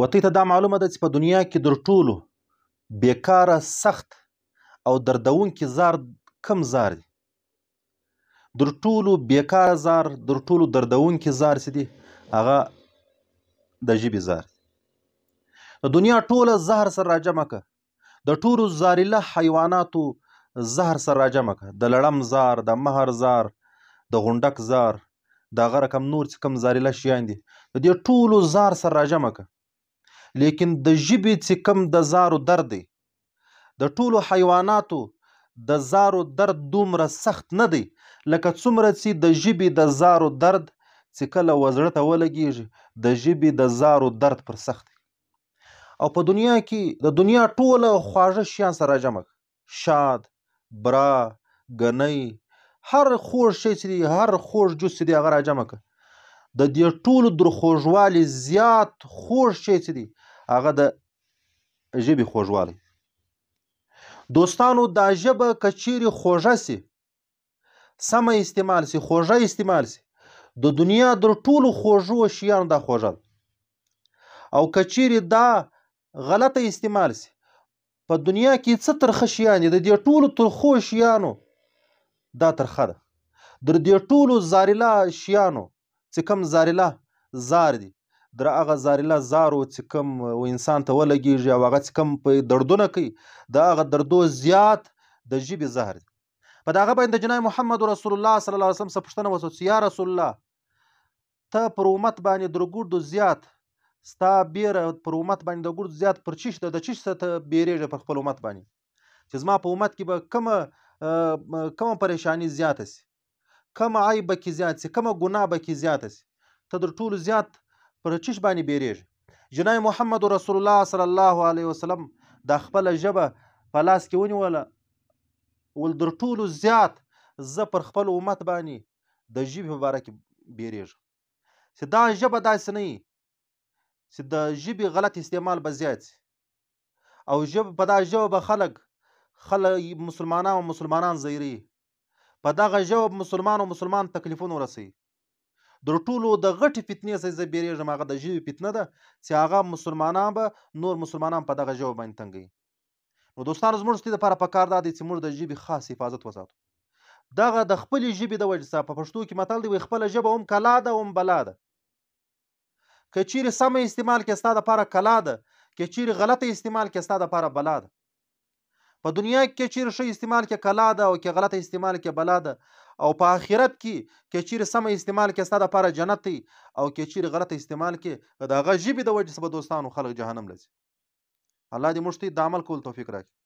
وتی ته دا معلومه ده چې په دنیا کې در ټولو بیکاره سخت او دردونکي زار کم زار دی در ټولو بیکاره زار در ټولو دردونکي زار چې دی هغه د ژبې زار د دنیا ټوله زهر سره راجمع که د ټولو زاریله حیواناتو زهر سره راجمع که د لړم زار د مهر زار د غونډک زار د هغه رقم نور چې کم زاریله شیان دي د دې ټولو زار سره راجمع که لیکن د ژبې چې کم د زارو درد دی د ټولو حیواناتو د زارو درد دومره سخت نه دی لکه څومره چې د ژبې د زارو درد چې کله وزړه ته ولګېږي د ژبې د زارو درد پر سخت دی او په دنیا کې د دنیا ټوله خواږه شیان سره جمع شاد برا ګنۍ هر خوږ شی چې دی هر خوږ جوس چې دی هغه را جمع که د دې ټولو درخوږوالي زیات خوږ شی چې دی هغه د ژبې خوږوالی دوستانو دا ژبه که چیرې خوږه سي سمه استعمال سي خوږه استعمال سي د دنیا در ټولو خوږو شیانو دا خوږه ده او که چیرې دا غلطه استعمال سي په دنیا کې څه ترخه شیان دي د دې ټولو ترخو شیانو دا ترخه ده در دې ټولو زاریلا شیانو چې کوم زاریلا زار دي در هغه زاریله زارو چې کوم انسان ته ولګیږي او هغه چې کوم په دردونه کوي د هغه دردو زیات د ژبې زهر دی په دغه باندې جنای محمد رسول الله صلی الله علیه وسلم څخه پوښتنه وسو چې یا رسول الله ته پر امت باندې درګوردو زیات ستا بیره پر امت باندې د ګورد زیات پر چیش ده د چیش ته بیریږي پر خپل امت باندې چې زما په امت کې به کومه کومه پریشانی زیاته سي کومه عیب به کې زیات سي کومه ګناه به کې زیاته سي ته در ټولو زیات پر چش باندې بیریږي جنای محمد رسول الله صلی الله علیه وسلم د خپل ژبه په لاس کې ونیوله ول در ټولو زیات زه پر خپل امت باندې د ژبې په باره کې بیریږم چې دا ژبه داسې نه چې د ژبې غلط استعمال به زیات او ژبه په دا ژبه به خلک خلک مسلمانان او مسلمانان زیری په دغه ژبه مسلمان او مسلمان تکلیفونه ورسوي در ټولو د غټې فتنې څخه زه بیریږم هغه د ژبې فتنه ده چې هغه مسلمانان به نور مسلمانان په دغه ژبه باندې تنګوي نو دوستانو زموږ ستې دپاره پکار دا دی چې موږ د ژبې خاص حفاظت وساتو دغه د خپلې ژبې د وجې څخه په پښتو کې متل دی وایي خپله ژبه هم کلا ده هم بلا ده که چیرې سمه استعمال کې ستا دپاره کلا ده که چیرې غلطه استعمال کې ستا دپاره بلا ده په دنیا کې چیرې ښه استعمال کې کلا ده او کې غلطه استعمال کې بلا ده او په آخرت کې کې چیرې سم استعمال کې ستاسو لپاره جنت دی او کې چیرې غلطه استعمال کې دغه ژبې د وجې سبب دوستانو خلک جهنم لځي الله دې موږ ته د عمل کول توفیق راکړي